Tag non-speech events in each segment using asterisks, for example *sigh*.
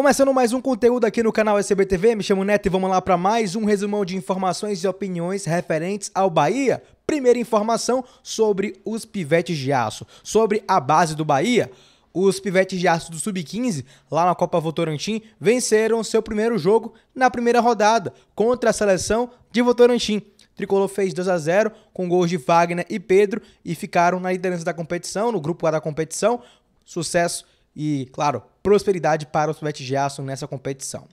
Começando mais um conteúdo aqui no canal SBTV, me chamo Neto e vamos lá para mais um resumão de informações e opiniões referentes ao Bahia. Primeira informação sobre os pivetes de aço, sobre a base do Bahia. Os pivetes de aço do Sub-15, lá na Copa Votorantim, venceram seu primeiro jogo na primeira rodada contra a seleção de Votorantim. Tricolor fez 2 a 0 com gols de Wagner e Pedro e ficaram na liderança da competição, no grupo A da competição. Sucesso e, claro, prosperidade para o de Giasson nessa competição.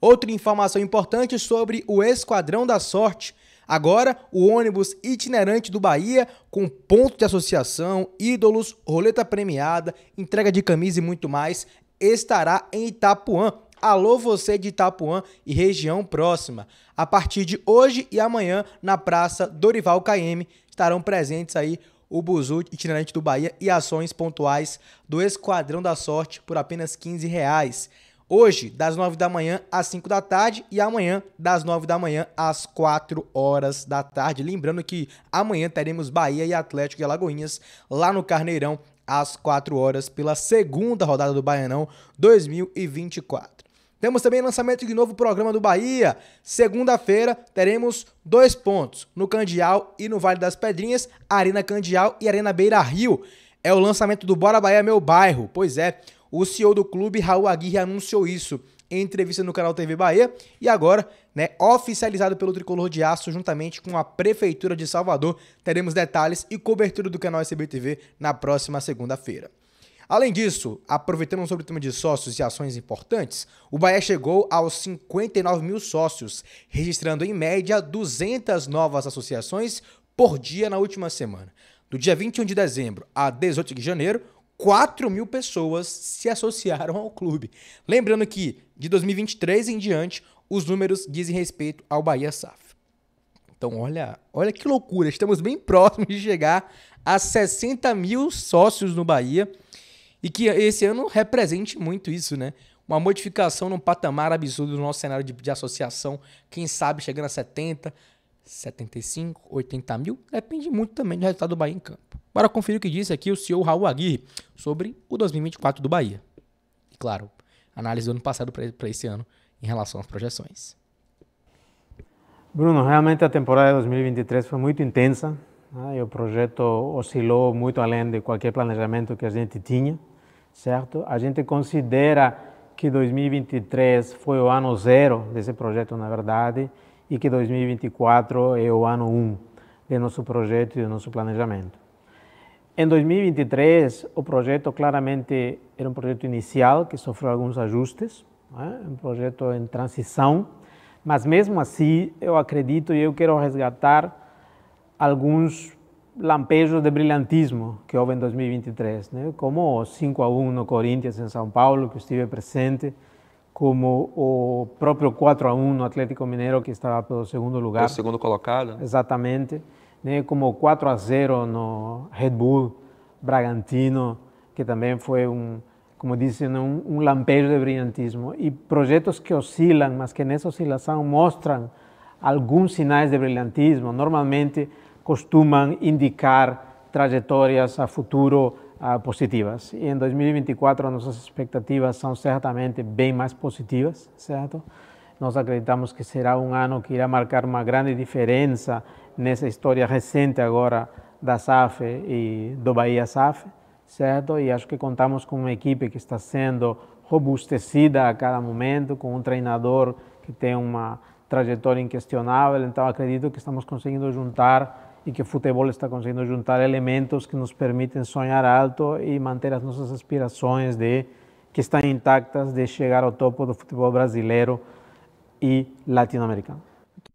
Outra informação importante sobre o Esquadrão da Sorte. Agora, o ônibus itinerante do Bahia, com ponto de associação, ídolos, roleta premiada, entrega de camisa e muito mais, estará em Itapuã. Alô você de Itapuã e região próxima. A partir de hoje e amanhã, na Praça Dorival KM, estarão presentes aí o buzu itinerante do Bahia e ações pontuais do Esquadrão da Sorte por apenas 15 reais. Hoje, das 9 da manhã às 5 da tarde e amanhã, das 9 da manhã às 4 horas da tarde. Lembrando que amanhã teremos Bahia e Atlético de Alagoinhas lá no Carneirão às 4 horas pela segunda rodada do Baianão 2024. Temos também lançamento de novo programa do Bahia. Segunda-feira teremos dois pontos, no Candial e no Vale das Pedrinhas, Arena Candial e Arena Beira Rio. É o lançamento do Bora Bahia Meu Bairro. Pois é, o CEO do clube, Raul Aguirre, anunciou isso em entrevista no canal TV Bahia e agora, né, oficializado pelo Tricolor de Aço juntamente com a Prefeitura de Salvador. Teremos detalhes e cobertura do canal SBTV na próxima segunda-feira. Além disso, aproveitando sobre o tema de sócios e ações importantes, o Bahia chegou aos 59 mil sócios, registrando em média 200 novas associações por dia na última semana. Do dia 21 de dezembro a 18 de janeiro, 4 mil pessoas se associaram ao clube. Lembrando que, de 2023 em diante, os números dizem respeito ao Bahia SAF. Então, olha, olha que loucura, estamos bem próximos de chegar a 60 mil sócios no Bahia e que esse ano represente muito isso, né? Uma modificação num patamar absurdo do nosso cenário de, de associação, quem sabe chegando a 70, 75, 80 mil, depende muito também do resultado do Bahia em campo. Bora conferir o que disse aqui o senhor Raul Aguirre sobre o 2024 do Bahia. E claro, análise do ano passado para esse ano em relação às projeções. Bruno, realmente a temporada de 2023 foi muito intensa né? e o projeto oscilou muito além de qualquer planejamento que a gente tinha certo? A gente considera que 2023 foi o ano zero desse projeto, na verdade, e que 2024 é o ano um do nosso projeto e do nosso planejamento. Em 2023, o projeto claramente era um projeto inicial que sofreu alguns ajustes, né? um projeto em transição, mas mesmo assim eu acredito e eu quero resgatar alguns lampejos de brilhantismo que houve em 2023, né? como o 5 a 1 no Corinthians em São Paulo, que eu estive presente, como o próprio 4 a 1 no Atlético Mineiro, que estava pelo segundo lugar. Pelo segundo colocado. Né? Exatamente. Né? Como o 4 a 0 no Red Bull Bragantino, que também foi um, como dizem, né? um, um lampejo de brilhantismo. E projetos que oscilam, mas que nessa oscilação mostram alguns sinais de brilhantismo. Normalmente, costumam indicar trajetórias a futuro uh, positivas. E em 2024 nossas expectativas são certamente bem mais positivas, certo? Nós acreditamos que será um ano que irá marcar uma grande diferença nessa história recente agora da SAF e do Bahia SAF, certo? E acho que contamos com uma equipe que está sendo robustecida a cada momento, com um treinador que tem uma trajetória inquestionável, então acredito que estamos conseguindo juntar e que o futebol está conseguindo juntar elementos que nos permitem sonhar alto e manter as nossas aspirações de que estão intactas de chegar ao topo do futebol brasileiro e latino-americano.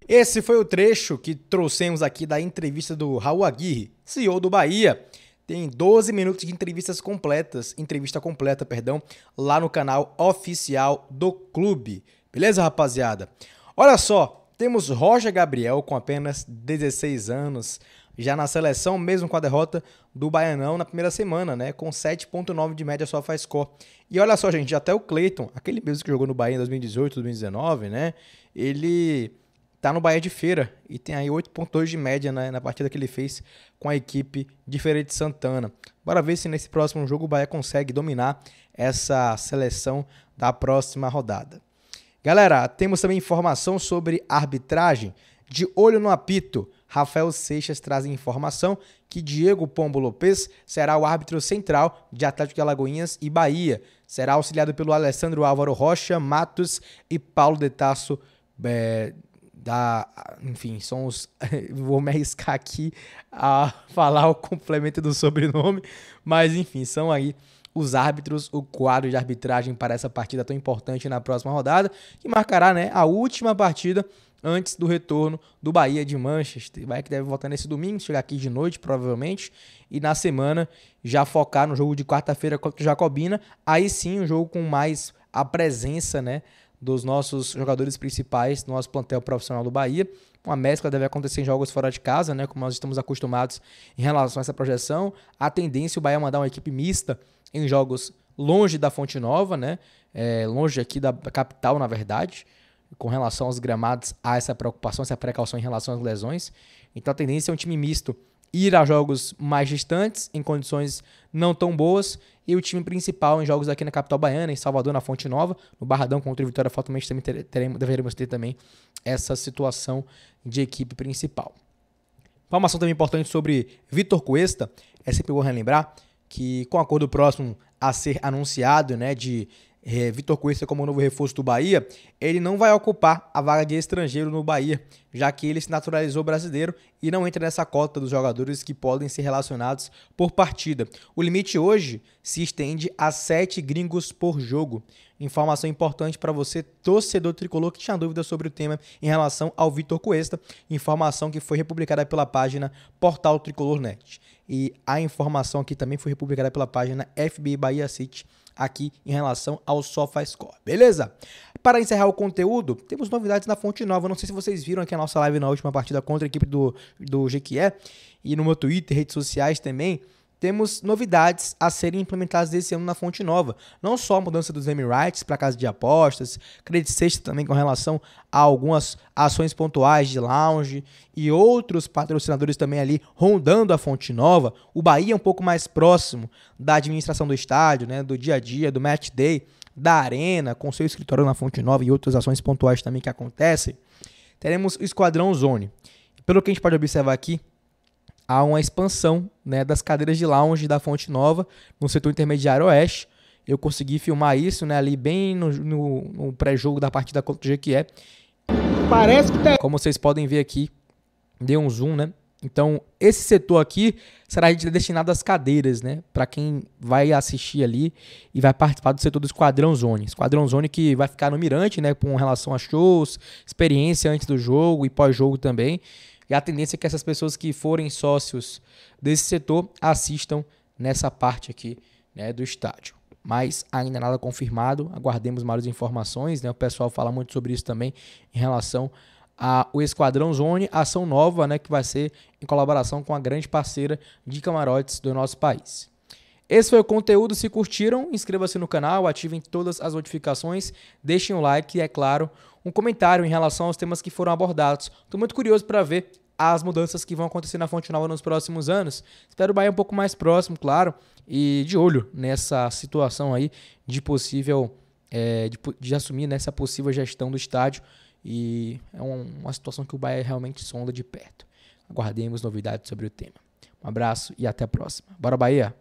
Esse foi o trecho que trouxemos aqui da entrevista do Raul Aguirre, CEO do Bahia. Tem 12 minutos de entrevistas completas, entrevista completa, perdão, lá no canal oficial do clube. Beleza, rapaziada? Olha só, temos Roger Gabriel com apenas 16 anos, já na seleção, mesmo com a derrota do Baianão na primeira semana, né? Com 7,9 de média só faz score. E olha só, gente, até o Cleiton, aquele mesmo que jogou no Bahia em 2018, 2019, né? Ele tá no Bahia de Feira e tem aí 8,2 de média né? na partida que ele fez com a equipe de Feira de Santana. Bora ver se nesse próximo jogo o Bahia consegue dominar essa seleção da próxima rodada. Galera, temos também informação sobre arbitragem. De olho no apito, Rafael Seixas traz informação que Diego Pombo Lopes será o árbitro central de Atlético de Alagoinhas e Bahia. Será auxiliado pelo Alessandro Álvaro Rocha, Matos e Paulo de Tasso. É, da, enfim, são os. *laughs* Vou me arriscar aqui a *laughs* falar o complemento do sobrenome, mas enfim, são aí os árbitros, o quadro de arbitragem para essa partida tão importante na próxima rodada, que marcará né, a última partida antes do retorno do Bahia de Manchester. Vai Bahia que deve voltar nesse domingo, chegar aqui de noite, provavelmente, e na semana já focar no jogo de quarta-feira contra o Jacobina. Aí sim, um jogo com mais a presença né, dos nossos jogadores principais do nosso plantel profissional do Bahia. Uma mescla deve acontecer em jogos fora de casa, né, como nós estamos acostumados em relação a essa projeção. A tendência o Bahia mandar uma equipe mista em jogos longe da Fonte Nova, né, é, longe aqui da capital, na verdade. Com relação aos gramados, há essa preocupação, essa precaução em relação às lesões. Então a tendência é um time misto ir a jogos mais distantes, em condições não tão boas, e o time principal em jogos aqui na capital baiana, em Salvador, na Fonte Nova, no Barradão contra o Vitória Fatalmente também teremos, deveremos ter também essa situação de equipe principal. Informação também importante sobre Vitor Cuesta, é sempre bom relembrar que com o acordo próximo a ser anunciado, né, de é, Vitor Cuesta como novo reforço do Bahia, ele não vai ocupar a vaga de estrangeiro no Bahia, já que ele se naturalizou brasileiro e não entra nessa cota dos jogadores que podem ser relacionados por partida. O limite hoje se estende a 7 gringos por jogo. Informação importante para você, torcedor tricolor que tinha dúvidas sobre o tema em relação ao Vitor Cuesta, informação que foi republicada pela página Portal Tricolor Net. E a informação aqui também foi republicada pela página FBI Bahia City aqui em relação ao SofaScore, beleza? Para encerrar o conteúdo, temos novidades na Fonte Nova. Não sei se vocês viram aqui a nossa live na última partida contra a equipe do, do GQE e no meu Twitter, redes sociais também temos novidades a serem implementadas esse ano na fonte nova. Não só a mudança dos Rights para casa de apostas, Credit Sexta também com relação a algumas ações pontuais de lounge e outros patrocinadores também ali rondando a fonte nova. O Bahia é um pouco mais próximo da administração do estádio, né, do dia a dia, do match day, da arena, com seu escritório na fonte nova e outras ações pontuais também que acontecem. Teremos o Esquadrão Zone. Pelo que a gente pode observar aqui, há uma expansão né, das cadeiras de lounge da Fonte Nova no setor intermediário oeste. Eu consegui filmar isso né, ali bem no, no, no pré-jogo da partida contra o GQE. Parece que tá... Como vocês podem ver aqui, deu um zoom, né? Então, esse setor aqui será destinado às cadeiras, né? Para quem vai assistir ali e vai participar do setor do Esquadrão Zone. Esquadrão Zone que vai ficar no Mirante, né? Com relação a shows, experiência antes do jogo e pós-jogo também. E a tendência é que essas pessoas que forem sócios desse setor assistam nessa parte aqui né, do estádio. Mas ainda nada confirmado, aguardemos mais informações. Né? O pessoal fala muito sobre isso também em relação ao Esquadrão Zone, ação nova né, que vai ser em colaboração com a grande parceira de camarotes do nosso país. Esse foi o conteúdo. Se curtiram, inscreva-se no canal, ativem todas as notificações, deixem o um like e, é claro, um comentário em relação aos temas que foram abordados. Estou muito curioso para ver as mudanças que vão acontecer na Fonte Nova nos próximos anos. Espero o Bahia um pouco mais próximo, claro, e de olho nessa situação aí de possível, é, de, de, assumir nessa né, possível gestão do estádio. E é um, uma situação que o Bahia realmente sonda de perto. Aguardemos novidades sobre o tema. Um abraço e até a próxima. Bora Bahia!